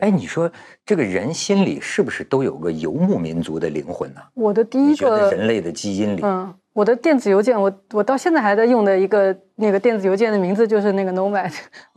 哎，你说这个人心里是不是都有个游牧民族的灵魂呢？我的第一个，人类的基因里。我的电子邮件，我我到现在还在用的一个那个电子邮件的名字就是那个 Nomad，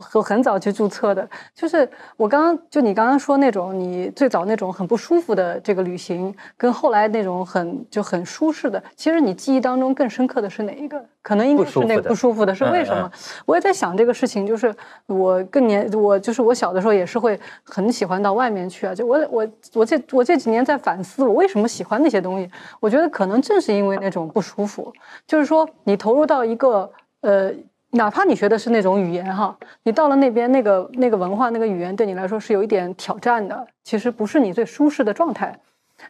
我很早去注册的。就是我刚刚就你刚刚说那种你最早那种很不舒服的这个旅行，跟后来那种很就很舒适的，其实你记忆当中更深刻的是哪一个？可能应该是那个不舒服的，是为什么？我也在想这个事情，就是我更年，我就是我小的时候也是会很喜欢到外面去啊。就我我我这我这几年在反思，我为什么喜欢那些东西？我觉得可能正是因为那种不舒服。就是说，你投入到一个呃，哪怕你学的是那种语言哈，你到了那边那个那个文化那个语言，对你来说是有一点挑战的。其实不是你最舒适的状态。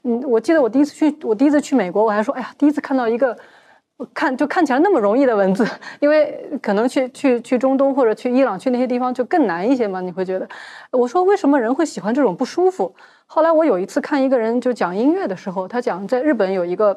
嗯，我记得我第一次去，我第一次去美国，我还说，哎呀，第一次看到一个看就看起来那么容易的文字，因为可能去去去中东或者去伊朗去那些地方就更难一些嘛，你会觉得。我说为什么人会喜欢这种不舒服？后来我有一次看一个人就讲音乐的时候，他讲在日本有一个。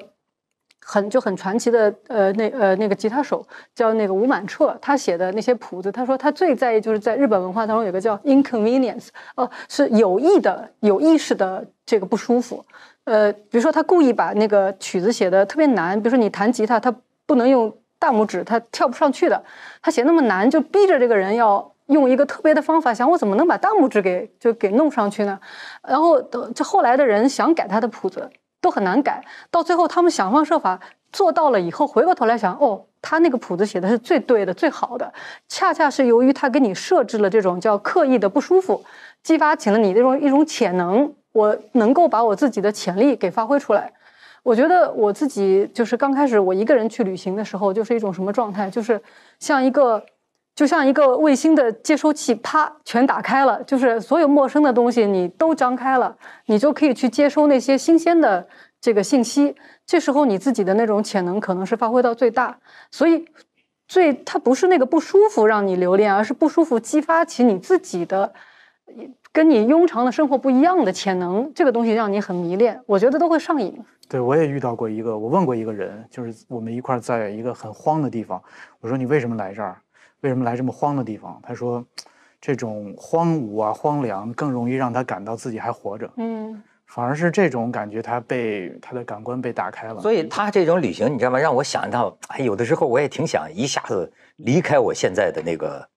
很就很传奇的，呃，那呃那个吉他手叫那个吴满彻，他写的那些谱子，他说他最在意就是在日本文化当中有个叫 inconvenience，哦，是有意的有意识的这个不舒服，呃，比如说他故意把那个曲子写的特别难，比如说你弹吉他他不能用大拇指，他跳不上去的，他写那么难就逼着这个人要用一个特别的方法，想我怎么能把大拇指给就给弄上去呢？然后等这后来的人想改他的谱子。都很难改，到最后他们想方设法做到了以后，回过头来想，哦，他那个谱子写的是最对的、最好的，恰恰是由于他给你设置了这种叫刻意的不舒服，激发起了你这种一种潜能，我能够把我自己的潜力给发挥出来。我觉得我自己就是刚开始我一个人去旅行的时候，就是一种什么状态，就是像一个。就像一个卫星的接收器，啪，全打开了，就是所有陌生的东西你都张开了，你就可以去接收那些新鲜的这个信息。这时候你自己的那种潜能可能是发挥到最大，所以最它不是那个不舒服让你留恋，而是不舒服激发起你自己的跟你庸常的生活不一样的潜能。这个东西让你很迷恋，我觉得都会上瘾。对我也遇到过一个，我问过一个人，就是我们一块儿在一个很荒的地方，我说你为什么来这儿？为什么来这么荒的地方？他说，这种荒芜啊、荒凉，更容易让他感到自己还活着。嗯，反而是这种感觉，他被他的感官被打开了。所以他这种旅行，你知道吗？让我想到，哎，有的时候我也挺想一下子离开我现在的那个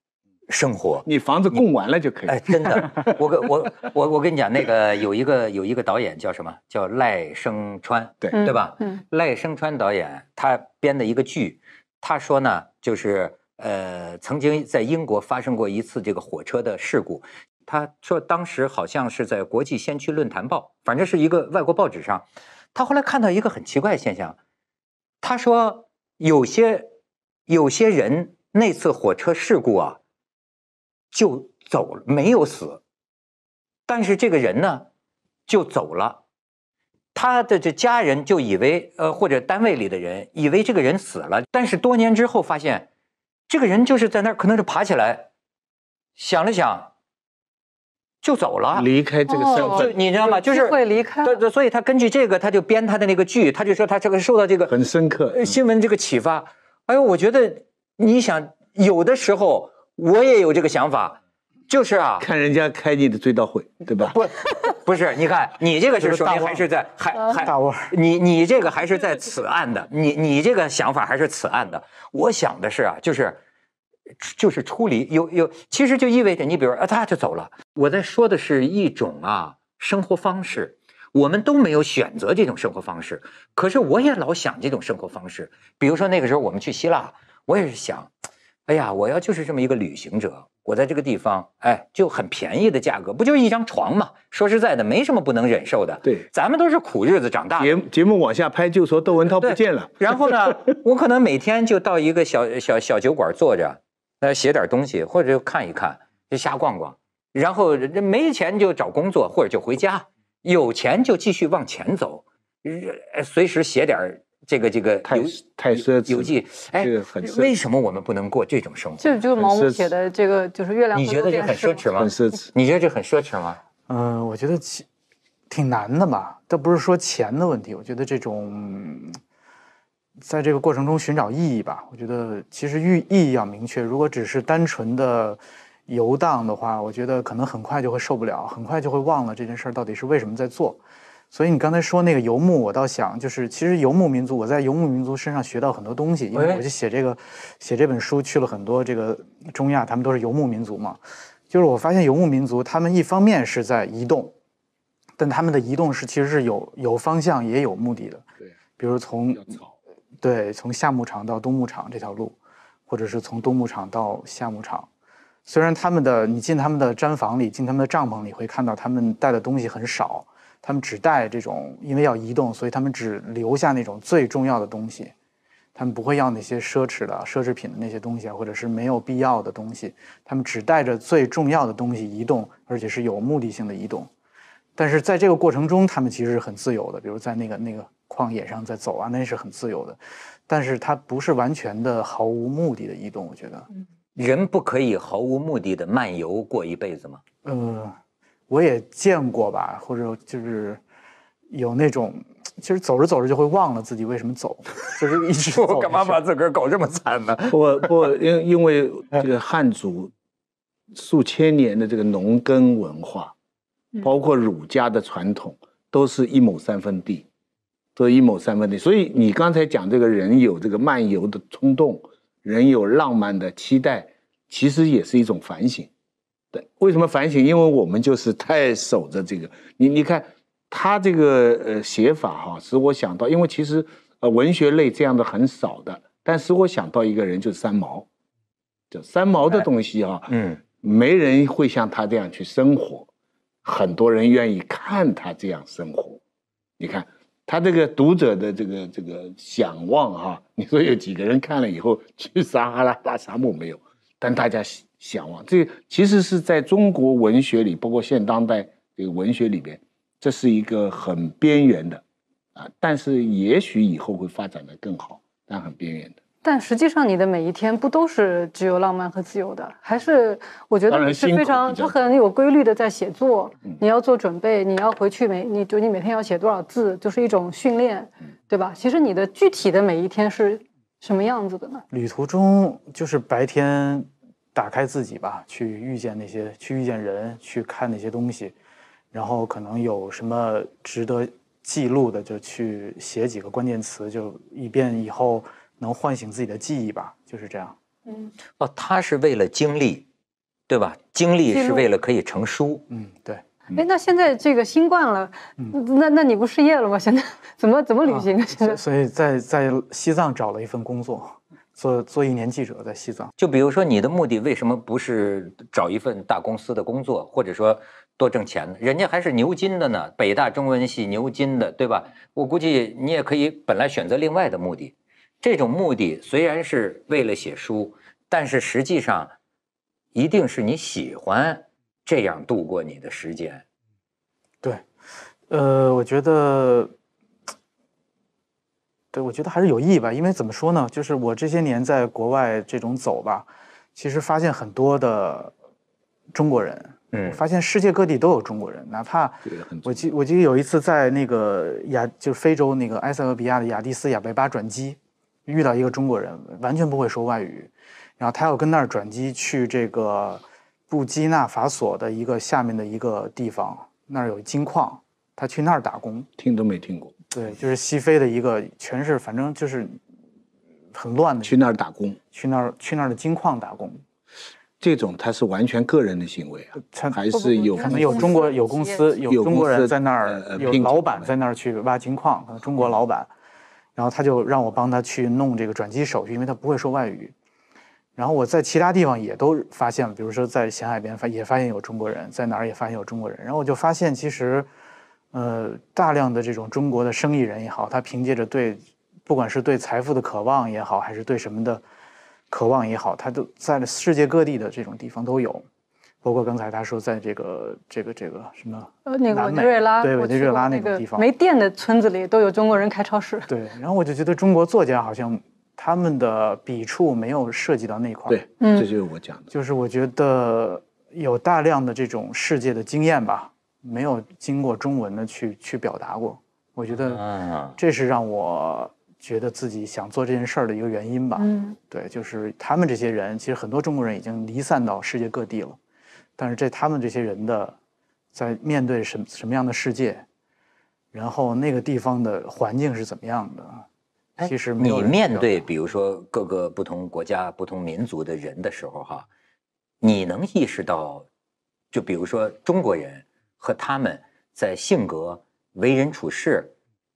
生活。你房子供完了就可以。哎，真的，我跟我我我跟你讲，那个有一个有一个导演叫什么叫赖声川，对对吧？嗯，赖声川导演他编的一个剧，他说呢，就是。呃，曾经在英国发生过一次这个火车的事故。他说，当时好像是在《国际先驱论坛报》，反正是一个外国报纸上。他后来看到一个很奇怪的现象。他说，有些有些人那次火车事故啊，就走没有死，但是这个人呢，就走了。他的这家人就以为，呃，或者单位里的人以为这个人死了，但是多年之后发现。这个人就是在那儿，可能是爬起来，想了想，就走了，离开这个社会，你知道吗？就是会离开。对对，所以他根据这个，他就编他的那个剧，他就说他这个受到这个很深刻新闻这个启发。哎呦，我觉得你想，有的时候我也有这个想法，就是啊，看人家开你的追悼会，对吧？不。不是，你看，你这个是说明还是在还还你你这个还是在此案的，你你这个想法还是此案的。我想的是啊，就是就是处理有有，其实就意味着你，比如啊，他就走了。我在说的是一种啊生活方式，我们都没有选择这种生活方式，可是我也老想这种生活方式。比如说那个时候我们去希腊，我也是想，哎呀，我要就是这么一个旅行者。我在这个地方，哎，就很便宜的价格，不就一张床嘛？说实在的，没什么不能忍受的。对，咱们都是苦日子长大。节节目往下拍就说窦文涛不见了，然后呢，我可能每天就到一个小小小酒馆坐着，呃，写点东西，或者看一看，就瞎逛逛。然后没钱就找工作，或者就回家；有钱就继续往前走，随时写点。这个这个太太奢侈，游记，哎，为什么我们不能过这种生活？就就毛姆写的这个，就是月亮。你觉得这很奢侈吗？很奢侈。你觉得这很奢侈吗？嗯，我觉得挺挺难的吧。倒不是说钱的问题，我觉得这种，在这个过程中寻找意义吧。我觉得其实寓意义要明确。如果只是单纯的游荡的话，我觉得可能很快就会受不了，很快就会忘了这件事儿到底是为什么在做。所以你刚才说那个游牧，我倒想就是，其实游牧民族，我在游牧民族身上学到很多东西，因为我就写这个，写这本书去了很多这个中亚，他们都是游牧民族嘛。就是我发现游牧民族，他们一方面是在移动，但他们的移动是其实是有有方向也有目的的。对，比如从，对，从夏牧场到冬牧场这条路，或者是从冬牧场到夏牧场。虽然他们的你进他们的毡房里，进他们的帐篷里，会看到他们带的东西很少。他们只带这种，因为要移动，所以他们只留下那种最重要的东西。他们不会要那些奢侈的、奢侈品的那些东西，或者是没有必要的东西。他们只带着最重要的东西移动，而且是有目的性的移动。但是在这个过程中，他们其实是很自由的，比如在那个那个旷野上在走啊，那是很自由的。但是它不是完全的毫无目的的移动。我觉得，人不可以毫无目的的漫游过一辈子吗？呃。我也见过吧，或者就是有那种，其实走着走着就会忘了自己为什么走，就是一直 我干嘛把自个儿搞这么惨呢？不不，因因为这个汉族数千年的这个农耕文化，包括儒家的传统，都是一亩三分地，都是一亩三分地。所以你刚才讲这个人有这个漫游的冲动，人有浪漫的期待，其实也是一种反省。对，为什么反省？因为我们就是太守着这个。你你看，他这个呃写法哈，使我想到，因为其实呃文学类这样的很少的，但使我想到一个人，就是三毛。就三毛的东西哈，嗯，没人会像他这样去生活，很多人愿意看他这样生活。你看他这个读者的这个这个想望哈，你说有几个人看了以后去撒哈拉大沙漠没有？但大家。向往，这其实是在中国文学里，包括现当代这个文学里边，这是一个很边缘的，啊，但是也许以后会发展的更好，但很边缘的。但实际上，你的每一天不都是只有浪漫和自由的，还是我觉得是非常，他很有规律的在写作，你要做准备，你要回去每你就你每天要写多少字，就是一种训练，对吧？其实你的具体的每一天是什么样子的呢？旅途中就是白天。打开自己吧，去遇见那些，去遇见人，去看那些东西，然后可能有什么值得记录的，就去写几个关键词，就以便以后能唤醒自己的记忆吧。就是这样。嗯，哦，他是为了经历，对吧？经历是为了可以成书。嗯，对。哎，那现在这个新冠了，那那你不失业了吗？现在 怎么怎么旅行？所以，在在西藏找了一份工作。做做一年记者在西藏，就比如说你的目的为什么不是找一份大公司的工作，或者说多挣钱呢？人家还是牛津的呢，北大中文系牛津的，对吧？我估计你也可以本来选择另外的目的，这种目的虽然是为了写书，但是实际上一定是你喜欢这样度过你的时间。对，呃，我觉得。对，我觉得还是有意义吧，因为怎么说呢，就是我这些年在国外这种走吧，其实发现很多的中国人，嗯，发现世界各地都有中国人，哪怕我记我记得有一次在那个亚就是非洲那个埃塞俄比亚的亚的斯亚贝巴转机，遇到一个中国人，完全不会说外语，然后他要跟那儿转机去这个布基纳法索的一个下面的一个地方，那儿有金矿，他去那儿打工，听都没听过。对，就是西非的一个，全是反正就是很乱的。去那儿打工，去那儿去那儿的金矿打工，这种他是完全个人的行为啊，还是有可能有中国有公司有中国人在那儿有老板在那儿去挖金矿，可能中国老板，然后他就让我帮他去弄这个转机手续，因为他不会说外语。然后我在其他地方也都发现了，比如说在咸海边发也发现有中国人，在哪儿也发现有中国人，然后我就发现其实。呃，大量的这种中国的生意人也好，他凭借着对，不管是对财富的渴望也好，还是对什么的渴望也好，他都在世界各地的这种地方都有。包括刚才他说，在这个这个这个什么那个委内瑞拉，对委内瑞拉那个地方，没电的村子里都有中国人开超市。对，然后我就觉得中国作家好像他们的笔触没有涉及到那块儿。对，这就是我讲的。就是我觉得有大量的这种世界的经验吧。没有经过中文的去去表达过，我觉得这是让我觉得自己想做这件事儿的一个原因吧。嗯，对，就是他们这些人，其实很多中国人已经离散到世界各地了，但是这他们这些人的在面对什什么样的世界，然后那个地方的环境是怎么样的，其实你面对比如说各个不同国家、不同民族的人的时候，哈，你能意识到，就比如说中国人。和他们在性格、为人处事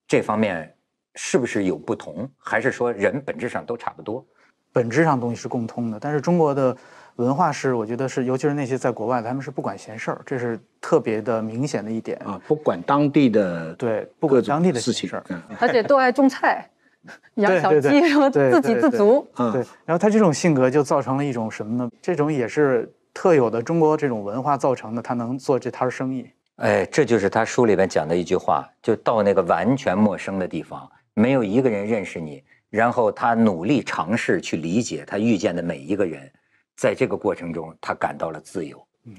这方面是不是有不同？还是说人本质上都差不多？本质上东西是共通的，但是中国的文化是，我觉得是，尤其是那些在国外他们是不管闲事儿，这是特别的明显的一点。啊，不管当地的，对，不管当地的事情。嗯，而且都爱种菜、养小鸡，什么自给自足。对。然后他这种性格就造成了一种什么呢？这种也是。特有的中国这种文化造成的，他能做这摊生意。哎，这就是他书里边讲的一句话：就到那个完全陌生的地方，没有一个人认识你，然后他努力尝试去理解他遇见的每一个人，在这个过程中，他感到了自由。嗯，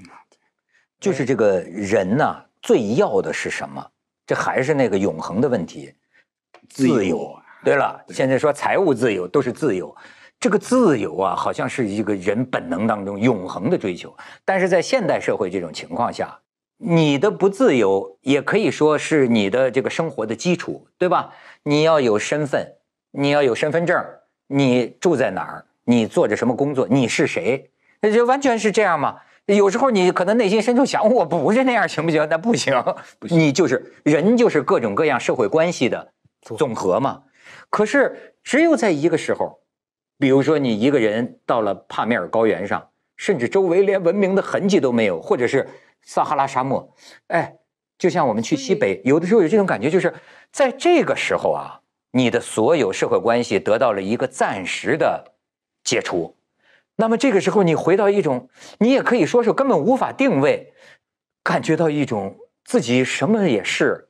就是这个人呢，最要的是什么？这还是那个永恒的问题：自由。对了，现在说财务自由都是自由。这个自由啊，好像是一个人本能当中永恒的追求，但是在现代社会这种情况下，你的不自由也可以说是你的这个生活的基础，对吧？你要有身份，你要有身份证，你住在哪儿，你做着什么工作，你是谁，就完全是这样嘛。有时候你可能内心深处想，我不是那样行不行？那不行，你就是人，就是各种各样社会关系的总和嘛。可是只有在一个时候。比如说，你一个人到了帕米尔高原上，甚至周围连文明的痕迹都没有，或者是撒哈拉沙漠，哎，就像我们去西北，有的时候有这种感觉，就是在这个时候啊，你的所有社会关系得到了一个暂时的解除，那么这个时候你回到一种，你也可以说是根本无法定位，感觉到一种自己什么也是，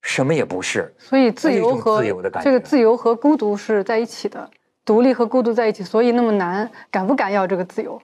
什么也不是。所以自由和这个自由和孤独是在一起的。独立和孤独在一起，所以那么难，敢不敢要这个自由？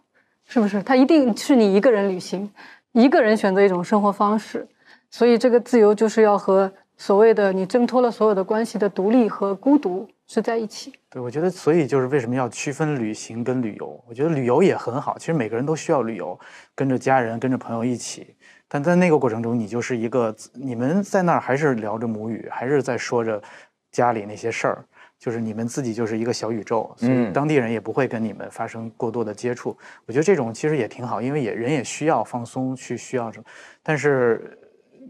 是不是？它一定是你一个人旅行，一个人选择一种生活方式，所以这个自由就是要和所谓的你挣脱了所有的关系的独立和孤独是在一起。对，我觉得，所以就是为什么要区分旅行跟旅游？我觉得旅游也很好，其实每个人都需要旅游，跟着家人，跟着朋友一起，但在那个过程中，你就是一个你们在那儿还是聊着母语，还是在说着家里那些事儿。就是你们自己就是一个小宇宙，所以当地人也不会跟你们发生过多的接触。我觉得这种其实也挺好，因为也人也需要放松，去需要什么。但是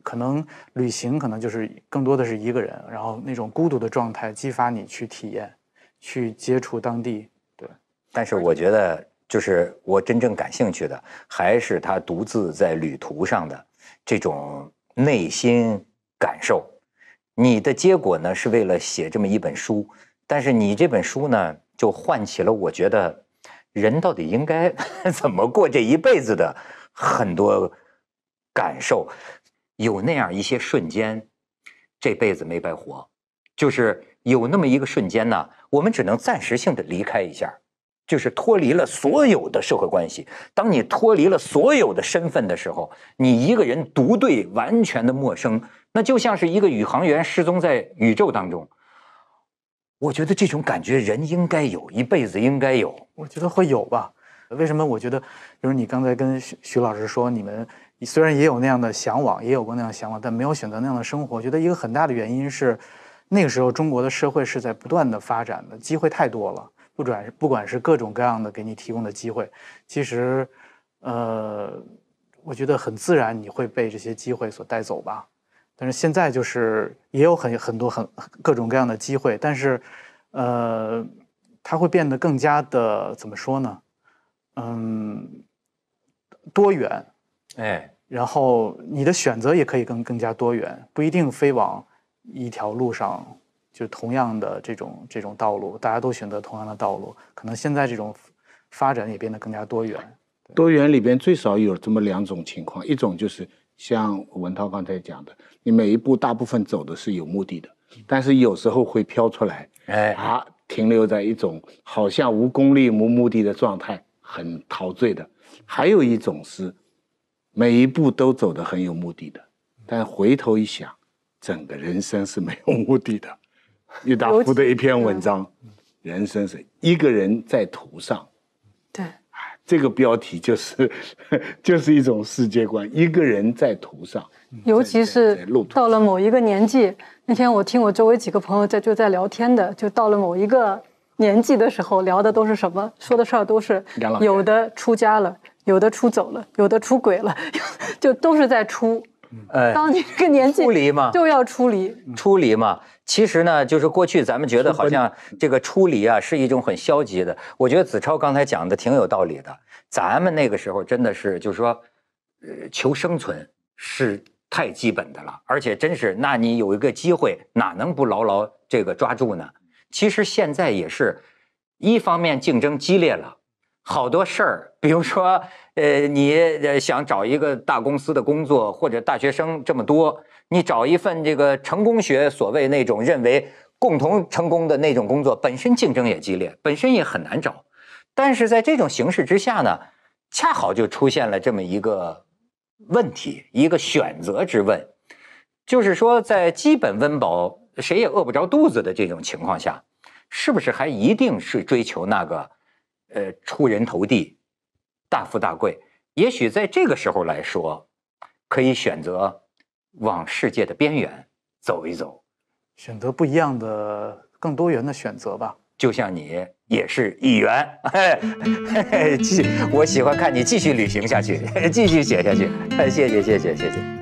可能旅行可能就是更多的是一个人，然后那种孤独的状态激发你去体验、去接触当地。对。但是我觉得，就是我真正感兴趣的还是他独自在旅途上的这种内心感受。你的结果呢是为了写这么一本书，但是你这本书呢就唤起了我觉得，人到底应该 怎么过这一辈子的很多感受，有那样一些瞬间，这辈子没白活，就是有那么一个瞬间呢，我们只能暂时性的离开一下。就是脱离了所有的社会关系。当你脱离了所有的身份的时候，你一个人独对完全的陌生，那就像是一个宇航员失踪在宇宙当中。我觉得这种感觉人应该有，一辈子应该有。我觉得会有吧？为什么？我觉得就是你刚才跟徐徐老师说，你们虽然也有那样的向往，也有过那样的向往，但没有选择那样的生活。我觉得一个很大的原因是，那个时候中国的社会是在不断的发展的，机会太多了。不转，不管是各种各样的给你提供的机会，其实，呃，我觉得很自然你会被这些机会所带走吧。但是现在就是也有很很多很各种各样的机会，但是，呃，它会变得更加的怎么说呢？嗯，多元，哎，然后你的选择也可以更更加多元，不一定非往一条路上。就同样的这种这种道路，大家都选择同样的道路。可能现在这种发展也变得更加多元。多元里边最少有这么两种情况：一种就是像文涛刚才讲的，你每一步大部分走的是有目的的，但是有时候会飘出来，哎，停留在一种好像无功利、无目的的状态，很陶醉的；还有一种是每一步都走的很有目的的，但回头一想，整个人生是没有目的的。郁达夫的一篇文章，《人生是一个人在途上》，对，这个标题就是就是一种世界观，一个人在途上，尤其是到了某一个年纪。那天我听我周围几个朋友在就在聊天的，就到了某一个年纪的时候，聊的都是什么，说的事儿都是有的出家了，有的出走了，有的出轨了，就都是在出。呃，当年这个年纪出离嘛，就要出离。出离嘛，其实呢，就是过去咱们觉得好像这个出离啊是一种很消极的。我觉得子超刚才讲的挺有道理的。咱们那个时候真的是，就是说，呃，求生存是太基本的了，而且真是，那你有一个机会，哪能不牢牢这个抓住呢？其实现在也是，一方面竞争激烈了。好多事儿，比如说，呃，你呃想找一个大公司的工作，或者大学生这么多，你找一份这个成功学所谓那种认为共同成功的那种工作，本身竞争也激烈，本身也很难找。但是在这种形势之下呢，恰好就出现了这么一个问题，一个选择之问，就是说，在基本温饱谁也饿不着肚子的这种情况下，是不是还一定是追求那个？呃，出人头地，大富大贵，也许在这个时候来说，可以选择往世界的边缘走一走，选择不一样的、更多元的选择吧。就像你也是一员，哎，继我喜欢看你继续旅行下去，继续写下去。谢谢，谢谢，谢谢。